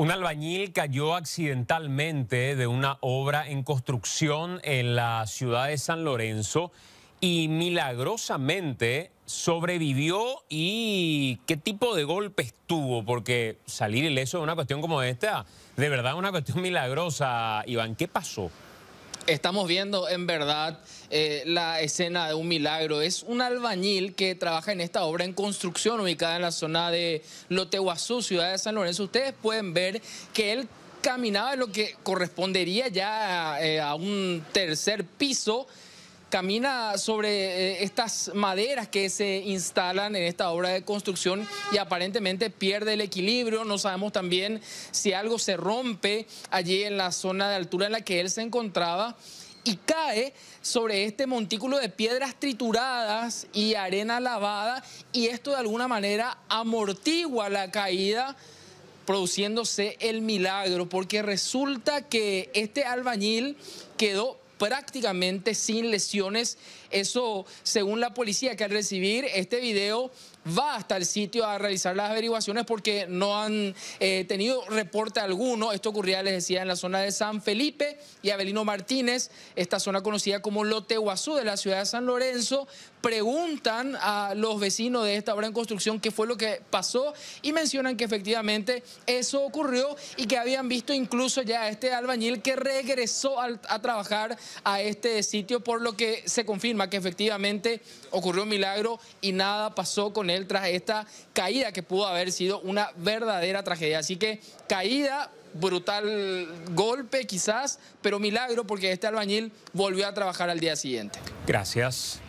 Un albañil cayó accidentalmente de una obra en construcción en la ciudad de San Lorenzo y milagrosamente sobrevivió y qué tipo de golpes tuvo, porque salir ileso de una cuestión como esta, de verdad una cuestión milagrosa. Iván, ¿qué pasó? Estamos viendo en verdad eh, la escena de un milagro. Es un albañil que trabaja en esta obra en construcción ubicada en la zona de Lotehuazú, ciudad de San Lorenzo. Ustedes pueden ver que él caminaba en lo que correspondería ya eh, a un tercer piso camina sobre eh, estas maderas que se instalan en esta obra de construcción y aparentemente pierde el equilibrio. No sabemos también si algo se rompe allí en la zona de altura en la que él se encontraba y cae sobre este montículo de piedras trituradas y arena lavada y esto de alguna manera amortigua la caída produciéndose el milagro porque resulta que este albañil quedó prácticamente sin lesiones. Eso, según la policía, que al recibir este video va hasta el sitio a realizar las averiguaciones porque no han eh, tenido reporte alguno. Esto ocurría, les decía, en la zona de San Felipe y Avelino Martínez, esta zona conocida como Loteguazú de la ciudad de San Lorenzo. Preguntan a los vecinos de esta obra en construcción qué fue lo que pasó y mencionan que efectivamente eso ocurrió y que habían visto incluso ya este albañil que regresó a trabajar a este sitio, por lo que se confirma que efectivamente ocurrió un milagro y nada pasó con él tras esta caída que pudo haber sido una verdadera tragedia. Así que caída brutal golpe quizás, pero milagro porque este albañil volvió a trabajar al día siguiente. Gracias.